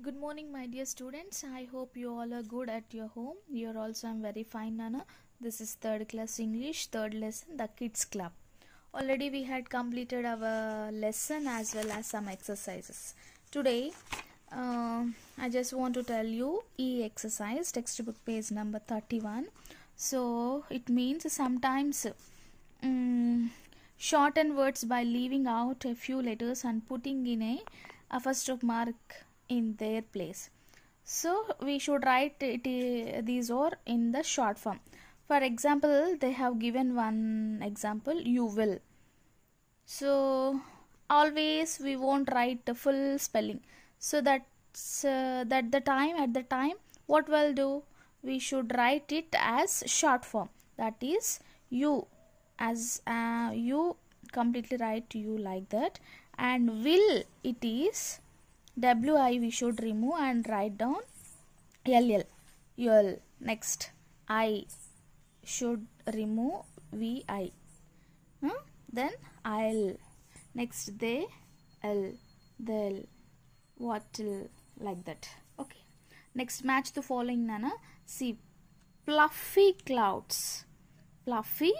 good morning my dear students i hope you all are good at your home you're also i'm very fine nana this is third class english third lesson the kids club already we had completed our lesson as well as some exercises today uh, i just want to tell you e exercise textbook page number 31 so it means sometimes um, mm, shorten words by leaving out a few letters and putting in a, a first of mark in their place so we should write it, these or in the short form for example they have given one example you will so always we won't write the full spelling so that's uh, that the time at the time what we'll do we should write it as short form that is you as uh, you completely write you like that and will it is WI we should remove and write down LL. UL. Next, I should remove VI. Hmm? Then I'll. Next, they, L, they'll, what like that. Okay. Next, match the following nana. See, fluffy clouds. Fluffy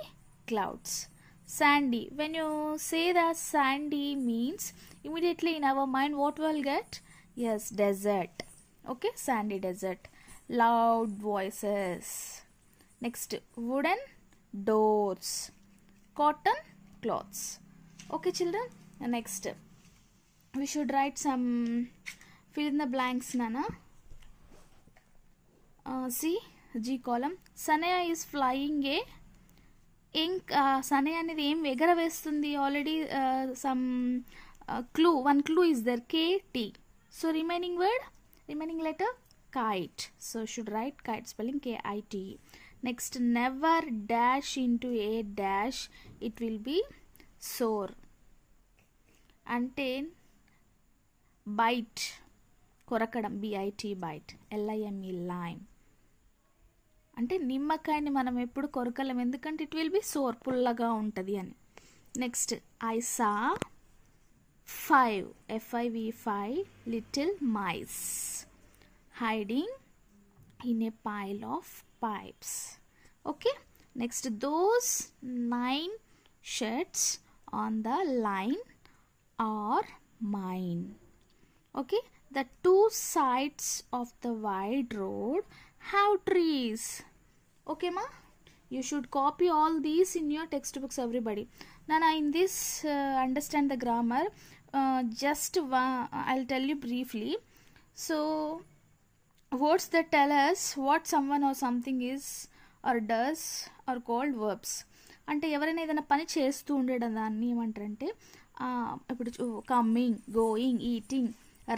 clouds sandy when you say that sandy means immediately in our mind what we'll get yes desert okay sandy desert loud voices next wooden doors cotton cloths okay children next we should write some fill in the blanks nana uh, see g column sanaya is flying a ఏం సనే అనేది ఏం ఎగరవేస్తుంది already some clue one clue is there K T so remaining word remaining letter kite so should write kite spelling k next t e into a dash it will dash sour అంటే bite కొరకడం B I T bite L I M E lime అంటే నిమ్మకాయని మనం ఎప్పుడు కొరకలేం ఎందుకంటే it will be sour పుల్లగా ఉంటుంది అని next I saw five F I V E five little mice hiding in a pile of pipes okay next those nine shirts on the line are mine okay the two sides of the wide road have trees okay ma you should copy all these in your textbooks everybody nana in this uh, understand the grammar uh, just one, i'll tell you briefly so words that tell us what someone or something is or does are called verbs అంటే ఎవరైనా ఏదైనా పని చేస్తూ ఉండడం దాన్ని ఏమంటారంటే ఇప్పుడు coming going eating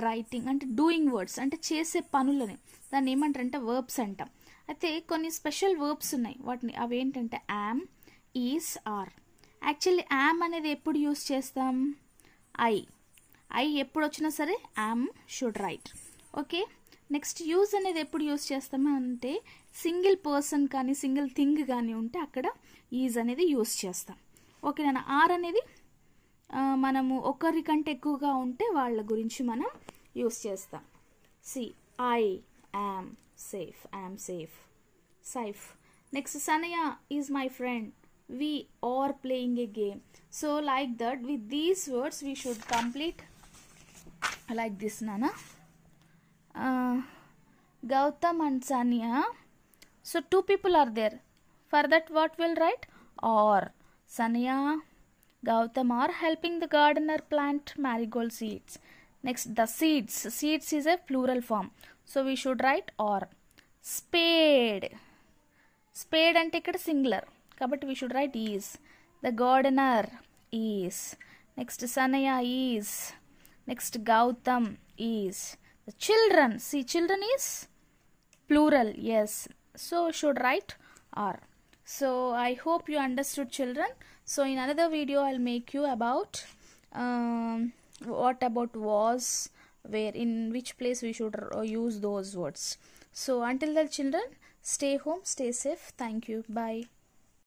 writing అంటే డూయింగ్ వర్డ్స్ అంటే చేసే పనులని దాన్ని ఏమంటారంటే వర్బ్స్ అంటాం అయితే కొన్ని స్పెషల్ వర్బ్స్ ఉన్నాయి వాటిని అవి ఏంటంటే am is are actually am అనేది ఎప్పుడు యూస్ చేస్తాం ఐ ఐ ఎప్పుడు వచ్చినా సరే am should write okay next use అనేది ఎప్పుడు యూజ్ చేస్తామా అంటే సింగిల్ పర్సన్ కానీ సింగిల్ థింగ్ కానీ ఉంటే అక్కడ ఈజ్ అనేది యూజ్ చేస్తాం ఓకే నన్ను ఆర్ అనేది మనము ఒకరికంటే ఎక్కువగా ఉంటే వాళ్ళ గురించి మనం యూస్ చేస్తాం see I am safe. I am safe. Safe. Next, Sanaya is my friend. We are playing a game. So, like that, with these words, we should complete like this, Nana. Uh, Gautam and Sanya. So, two people are there. For that, what will write? Or. Sanya, Gautam are helping the gardener plant marigold seeds. Next, the seeds. Seeds is a plural form. So, we should write or spade spade and take it singular but we should write is the gardener is next sanaya is next gautam is the children see children is plural yes so should write are so i hope you understood children so in another video i'll make you about um, what about was where in which place we should uh, use those words so until then children, stay home, stay safe. Thank you. Bye.